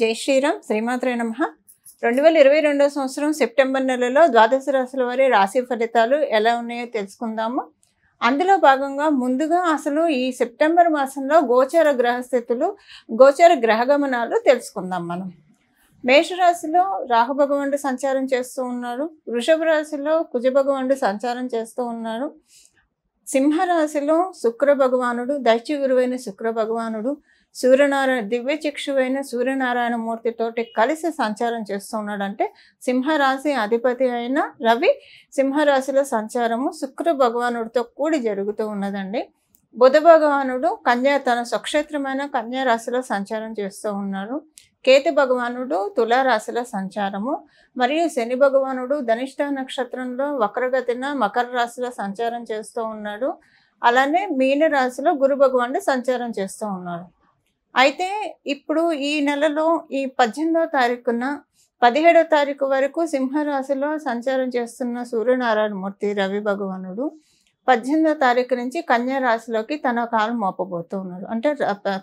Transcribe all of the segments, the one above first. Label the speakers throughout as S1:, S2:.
S1: జై శ్రీరామ్ శ్రీమాత్రే నమ రెండు వేల ఇరవై రెండో సంవత్సరం సెప్టెంబర్ నెలలో ద్వాదశ రాశుల వారి రాశి ఫలితాలు ఎలా ఉన్నాయో తెలుసుకుందాము అందులో భాగంగా ముందుగా అసలు ఈ సెప్టెంబర్ మాసంలో గోచర గ్రహస్థితులు గోచర గ్రహగమనాలు తెలుసుకుందాం మనం మేషరాశిలో రాహుభగవానుడు సంచారం చేస్తూ ఉన్నాడు వృషభ రాశిలో కుజభగవానుడు సంచారం చేస్తూ ఉన్నాడు సింహరాశిలో శుక్ర భగవానుడు దైత్య గురువైన శుక్ర భగవానుడు సూర్యనారాయణ దివ్య చిక్షువైన సూర్యనారాయణ మూర్తితోటి కలిసి సంచారం చేస్తున్నాడంటే సింహరాశి అధిపతి అయిన రవి సింహరాశిలో సంచారము శుక్ర భగవానుడితో కూడి జరుగుతూ ఉన్నదండి బుధ భగవానుడు కన్యా తన స్వక్షేత్రమైన కన్యా రాశిలో సంచారం చేస్తూ ఉన్నాడు కేతు భగవానుడు తులారాశిలో సంచారము మరియు శని భగవానుడు ధనిష్ట నక్షత్రంలో వక్రగతిన మకర రాశిలో సంచారం చేస్తూ ఉన్నాడు అలానే మీన రాశిలో గురు భగవానుడు సంచారం చేస్తూ ఉన్నాడు అయితే ఇప్పుడు ఈ నెలలో ఈ పద్దెనిమిదో తారీఖున పదిహేడో తారీఖు వరకు సింహరాశిలో సంచారం చేస్తున్న సూర్యనారాయణ మూర్తి రవి భగవానుడు పద్దెనిమిదో తారీఖు నుంచి కన్యా రాశిలోకి తన కాలం మోపబోతూ ఉన్నాడు అంటే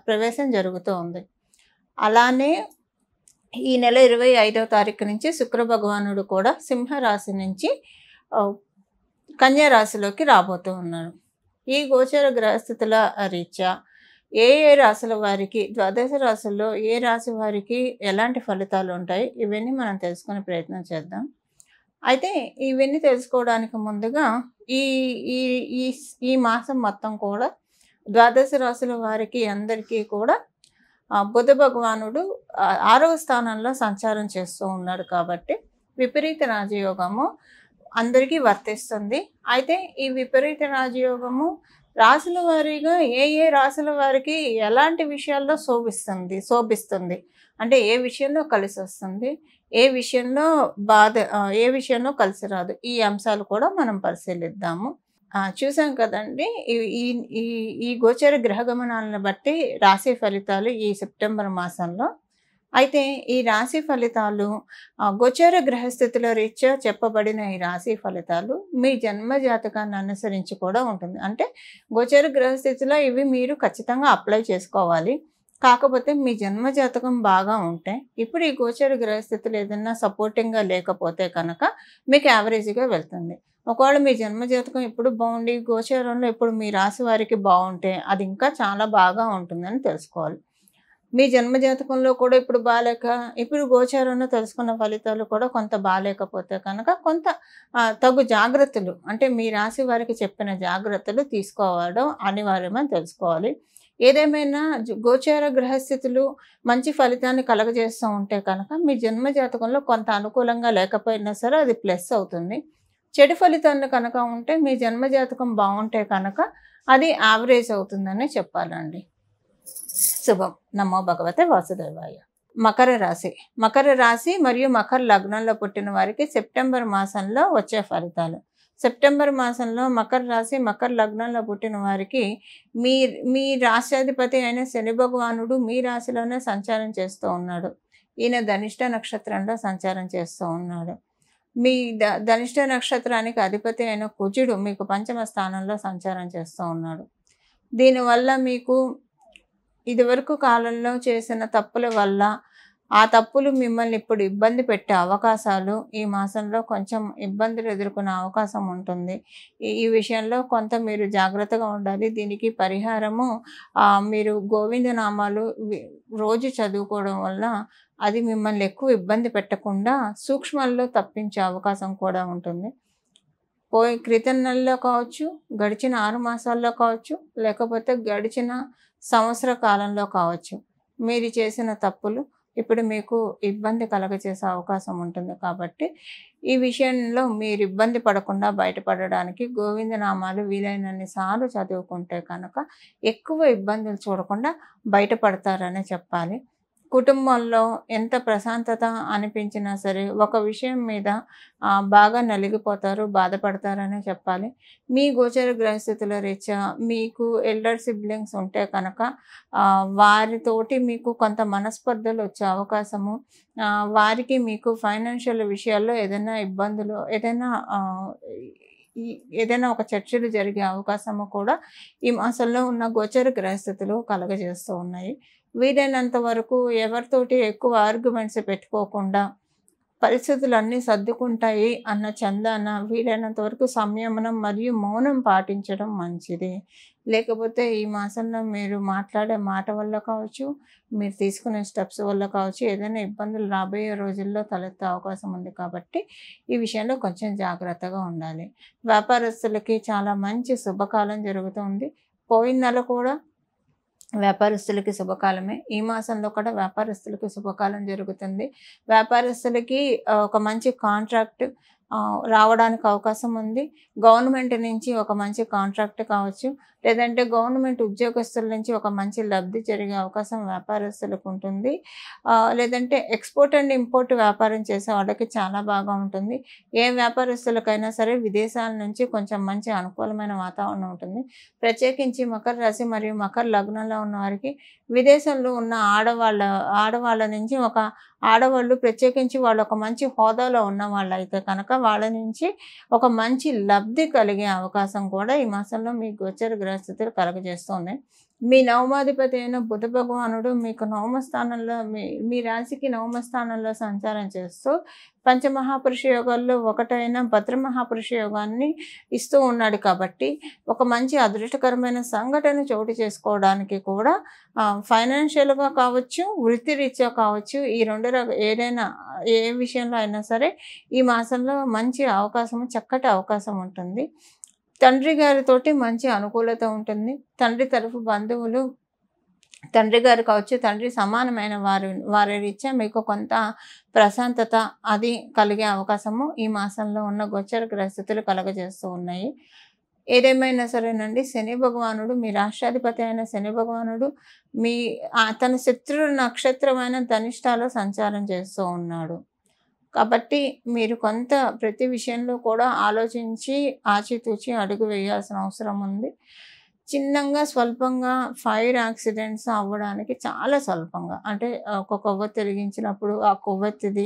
S1: ప్రవేశం జరుగుతూ ఉంది అలానే ఈ నెల ఇరవై ఐదో తారీఖు నుంచి శుక్ర భగవానుడు కూడా సింహరాశి నుంచి కన్యా రాశిలోకి రాబోతూ ఉన్నాడు ఈ గోచర గ్రహస్థితుల రీత్యా ఏ ఏ రాశుల వారికి ద్వాదశ రాశుల్లో ఏ రాశి వారికి ఎలాంటి ఫలితాలు ఉంటాయి ఇవన్నీ మనం తెలుసుకునే ప్రయత్నం చేద్దాం అయితే ఇవన్నీ తెలుసుకోవడానికి ముందుగా ఈ ఈ ఈ ఈ మాసం మొత్తం కూడా ద్వాదశ రాశుల వారికి అందరికీ కూడా బుధ భగవానుడు ఆరవ స్థానంలో సంచారం చేస్తూ ఉన్నాడు కాబట్టి విపరీత రాజయోగము అందరికీ వర్తిస్తుంది అయితే ఈ విపరీత రాజయోగము రాసుల వారిగా ఏ ఏ రాసుల వారికి ఎలాంటి విషయాల్లో శోభిస్తుంది శోభిస్తుంది అంటే ఏ విషయంలో కలిసి వస్తుంది ఏ విషయంలో బాధ ఏ విషయంలో కలిసి రాదు ఈ అంశాలు కూడా మనం పరిశీలిద్దాము చూసాం కదండి ఈ ఈ గోచర గ్రహ గమనాలను బట్టి రాసే ఫలితాలు ఈ సెప్టెంబర్ మాసంలో అయితే ఈ రాశి ఫలితాలు గోచర గ్రహస్థితిలో రీత్యా చెప్పబడిన ఈ రాశి ఫలితాలు మీ జన్మ జాతకాన్ని అనుసరించి కూడా ఉంటుంది అంటే గోచర గ్రహస్థితిలో ఇవి మీరు ఖచ్చితంగా అప్లై చేసుకోవాలి కాకపోతే మీ జన్మ జాతకం బాగా ఉంటే ఇప్పుడు ఈ గోచర గ్రహస్థితులు ఏదైనా సపోర్టింగ్గా లేకపోతే కనుక మీకు యావరేజ్గా వెళ్తుంది ఒకవేళ మీ జన్మ జాతకం ఎప్పుడు బాగుండి గోచరంలో ఇప్పుడు మీ రాశి వారికి బాగుంటే అది ఇంకా చాలా బాగా ఉంటుందని తెలుసుకోవాలి మీ జన్మ జాతకంలో కూడా ఇప్పుడు బాగాలేక ఇప్పుడు గోచారంలో తెలుసుకున్న ఫలితాలు కూడా కొంత బాగాలేకపోతే కనుక కొంత తగు జాగ్రత్తలు అంటే మీ రాశి వారికి చెప్పిన జాగ్రత్తలు తీసుకోవడం అనివార్యమని తెలుసుకోవాలి ఏదేమైనా గోచార గ్రహస్థితులు మంచి ఫలితాన్ని కలగజేస్తూ ఉంటే కనుక మీ జన్మ జాతకంలో కొంత అనుకూలంగా లేకపోయినా సరే అది ప్లస్ అవుతుంది చెడు ఫలితాన్ని కనుక ఉంటే మీ జన్మ జాతకం బాగుంటే కనుక అది యావరేజ్ అవుతుందనే చెప్పాలండి శుభం నమో భగవతే వాసుదేవాయ మకర రాశి మకర రాశి మరియు మకర లగ్నంలో పుట్టిన వారికి సెప్టెంబర్ మాసంలో వచ్చే ఫలితాలు సెప్టెంబర్ మాసంలో మకర రాశి మకర లగ్నంలో పుట్టిన వారికి మీ మీ రాశ్యాధిపతి అయిన శని భగవానుడు మీ రాశిలోనే సంచారం చేస్తూ ఉన్నాడు ఈయన ధనిష్ట నక్షత్రంలో సంచారం చేస్తూ ఉన్నాడు మీ ద ధనిష్ట నక్షత్రానికి అధిపతి అయిన కుజుడు మీకు పంచమ స్థానంలో సంచారం చేస్తూ ఉన్నాడు దీనివల్ల మీకు ఇదివరకు కాలంలో చేసిన తప్పుల వల్ల ఆ తప్పులు మిమ్మల్ని ఇప్పుడు ఇబ్బంది పెట్టే అవకాశాలు ఈ మాసంలో కొంచెం ఇబ్బందులు ఎదుర్కొనే అవకాశం ఉంటుంది ఈ విషయంలో కొంత మీరు జాగ్రత్తగా ఉండాలి దీనికి పరిహారము మీరు గోవిందనామాలు రోజు చదువుకోవడం వల్ల అది మిమ్మల్ని ఎక్కువ ఇబ్బంది పెట్టకుండా సూక్ష్మాల్లో తప్పించే అవకాశం కూడా ఉంటుంది పోయి క్రితం నెలలో కావచ్చు గడిచిన ఆరు మాసాల్లో కావచ్చు లేకపోతే గడిచిన సంవత్సర కాలంలో కావచ్చు మీరు చేసిన తప్పులు ఇప్పుడు మీకు ఇబ్బంది కలగచేసే అవకాశం ఉంటుంది కాబట్టి ఈ విషయంలో మీరు ఇబ్బంది పడకుండా బయటపడడానికి గోవిందనామాలు వీలైనన్ని సార్లు చదువుకుంటే కనుక ఎక్కువ ఇబ్బందులు చూడకుండా బయటపడతారనే చెప్పాలి కుటుంబంలో ఎంత ప్రశాంతత అనిపించినా సరే ఒక విషయం మీద బాగా నలిగిపోతారు బాధపడతారనే చెప్పాలి మీ గోచర గ్రహస్థితుల రీత్యా మీకు ఎల్డర్ సిబ్లింగ్స్ ఉంటే కనుక వారితోటి మీకు కొంత మనస్పర్ధలు వచ్చే అవకాశము వారికి మీకు ఫైనాన్షియల్ విషయాల్లో ఏదైనా ఇబ్బందులు ఏదైనా ఏదైనా ఒక చర్చలు జరిగే అవకాశము కూడా ఈ మాసంలో ఉన్న గోచర గ్రహస్థితులు కలగజేస్తూ ఉన్నాయి వీలైనంత వరకు ఎవరితోటి ఎక్కువ ఆర్గ్యుమెంట్స్ పెట్టుకోకుండా పరిస్థితులు అన్నీ సర్దుకుంటాయి అన్న చందాన వీలైనంత వరకు సంయమనం మరియు మౌనం పాటించడం మంచిది లేకపోతే ఈ మాసంలో మీరు మాట్లాడే మాట వల్ల కావచ్చు మీరు తీసుకునే స్టెప్స్ వల్ల కావచ్చు ఏదైనా ఇబ్బందులు రాబోయే రోజుల్లో తలెత్తే అవకాశం ఉంది కాబట్టి ఈ విషయంలో కొంచెం జాగ్రత్తగా ఉండాలి వ్యాపారస్తులకి చాలా మంచి శుభకాలం జరుగుతుంది పోయిన నెల కూడా వ్యాపారస్తులకి శుభకాలమే ఈ మాసంలో కూడా వ్యాపారస్తులకి శుభకాలం జరుగుతుంది వ్యాపారస్తులకి ఒక మంచి కాంట్రాక్ట్ రావడానికి అవకాశం ఉంది గవర్నమెంట్ నుంచి ఒక మంచి కాంట్రాక్ట్ కావచ్చు లేదంటే గవర్నమెంట్ ఉద్యోగస్తుల నుంచి ఒక మంచి లబ్ధి జరిగే అవకాశం వ్యాపారస్తులకు ఉంటుంది లేదంటే ఎక్స్పోర్ట్ అండ్ ఇంపోర్ట్ వ్యాపారం చేసే వాళ్ళకి చాలా బాగా ఉంటుంది ఏ వ్యాపారస్తులకైనా సరే విదేశాల నుంచి కొంచెం మంచి అనుకూలమైన వాతావరణం ఉంటుంది ప్రత్యేకించి మకర రాశి మరియు మకర లగ్నంలో ఉన్న వారికి విదేశంలో ఉన్న ఆడవాళ్ళ ఆడవాళ్ళ నుంచి ఒక ఆడవాళ్ళు ప్రత్యేకించి వాళ్ళు ఒక మంచి హోదాలో ఉన్న వాళ్ళు అయితే కనుక వాళ్ళ నుంచి ఒక మంచి లబ్ధి కలిగే అవకాశం కూడా ఈ మాసంలో మీ గోచర గ్రహ పరిస్థితులు కలగజేస్తుంది మీ నవమాధిపతి అయిన బుధ భగవానుడు మీకు నవమ స్థానంలో మీ మీ రాశికి నవమ స్థానంలో సంచారం చేస్తూ పంచమహాపురుష యోగాల్లో ఒకటైన భద్రమహాపురుష యోగాన్ని ఇస్తూ ఉన్నాడు కాబట్టి ఒక మంచి అదృష్టకరమైన సంఘటన చోటు చేసుకోవడానికి కూడా ఫైనాన్షియల్గా కావచ్చు వృత్తి రీత్యా కావచ్చు ఈ రెండు ఏదైనా ఏ విషయంలో అయినా సరే ఈ మాసంలో మంచి అవకాశం చక్కటి అవకాశం ఉంటుంది తండ్రి గారితోటి మంచి అనుకూలత ఉంటుంది తండ్రి తరఫు బంధువులు తండ్రి గారు కావచ్చు తండ్రి సమానమైన వారి వారి రీత్యా మీకు కొంత ప్రశాంతత అది కలిగే అవకాశము ఈ మాసంలో ఉన్న గోచర గ్రస్థితులు కలగజేస్తూ ఉన్నాయి ఏదేమైనా సరేనండి శని భగవానుడు మీ రాష్ట్రాధిపతి అయిన శని భగవానుడు మీ తన శత్రు నక్షత్రమైన ధనిష్టాలో సంచారం చేస్తూ ఉన్నాడు కాబట్టి మీరు కొంత ప్రతి విషయంలో కూడా ఆలోచించి ఆచితూచి అడుగు వేయాల్సిన అవసరం ఉంది చిన్నంగా స్వల్పంగా ఫైర్ యాక్సిడెంట్స్ అవ్వడానికి చాలా స్వల్పంగా అంటే ఒక కొవ్వొత్తి తిరిగించినప్పుడు ఆ కొవ్వొత్తిది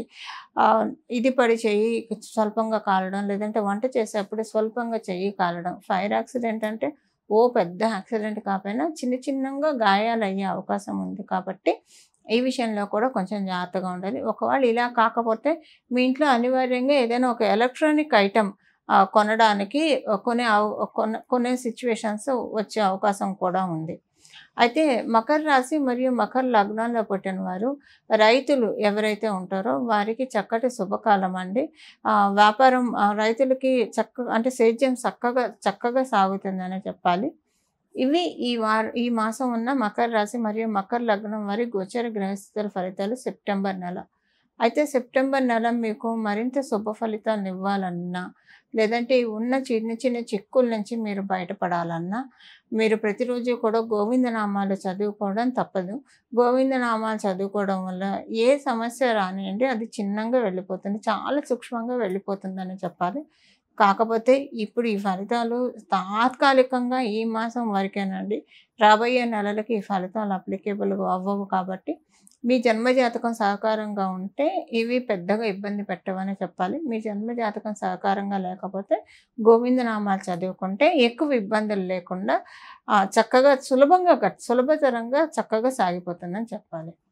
S1: ఇది పడి చెయ్యి స్వల్పంగా కాలడం లేదంటే వంట చేసేప్పుడు స్వల్పంగా చెయ్యి కాలడం ఫైర్ యాక్సిడెంట్ అంటే ఓ పెద్ద యాక్సిడెంట్ కాకపోయినా చిన్న చిన్నంగా గాయాలు అవకాశం ఉంది కాబట్టి ఈ విషయంలో కూడా కొంచెం జాగ్రత్తగా ఉండాలి ఒకవేళ ఇలా కాకపోతే మీ ఇంట్లో అనివార్యంగా ఏదైనా ఒక ఎలక్ట్రానిక్ ఐటెం కొనడానికి కొన్ని కొన్ని సిచ్యువేషన్స్ వచ్చే అవకాశం కూడా ఉంది అయితే మకర రాశి మరియు మకర లగ్నంలో పుట్టిన వారు రైతులు ఎవరైతే ఉంటారో వారికి చక్కటి శుభకాలం అండి వ్యాపారం రైతులకి చక్క అంటే సేద్యం చక్కగా చక్కగా సాగుతుందనే చెప్పాలి ఇవి ఈ వారు ఈ మాసం ఉన్న మకర రాశి మరియు మకర లగ్నం వారి గోచర గ్రహస్థితుల ఫలితాలు సెప్టెంబర్ నెల అయితే సెప్టెంబర్ నెల మీకు మరింత శుభ ఫలితాలను ఇవ్వాలన్నా లేదంటే ఉన్న చిన్న చిన్న చిక్కుల నుంచి మీరు బయటపడాలన్నా మీరు ప్రతిరోజు కూడా గోవిందనామాలు చదువుకోవడం తప్పదు గోవిందనామాలు చదువుకోవడం వల్ల ఏ సమస్య రానియండి అది చిన్నంగా వెళ్ళిపోతుంది చాలా సూక్ష్మంగా వెళ్ళిపోతుందని చెప్పాలి కాకపోతే ఇప్పుడు ఈ ఫలితాలు తాత్కాలికంగా ఈ మాసం అండి రాబోయే నెలలకి ఈ ఫలితాలు అప్లికేబుల్ అవ్వవు కాబట్టి మీ జన్మజాతకం సహకారంగా ఉంటే ఇవి పెద్దగా ఇబ్బంది పెట్టవని చెప్పాలి మీ జన్మజాతకం సహకారంగా లేకపోతే గోవిందనామాలు చదువుకుంటే ఎక్కువ ఇబ్బందులు లేకుండా చక్కగా సులభంగా సులభతరంగా చక్కగా సాగిపోతుందని చెప్పాలి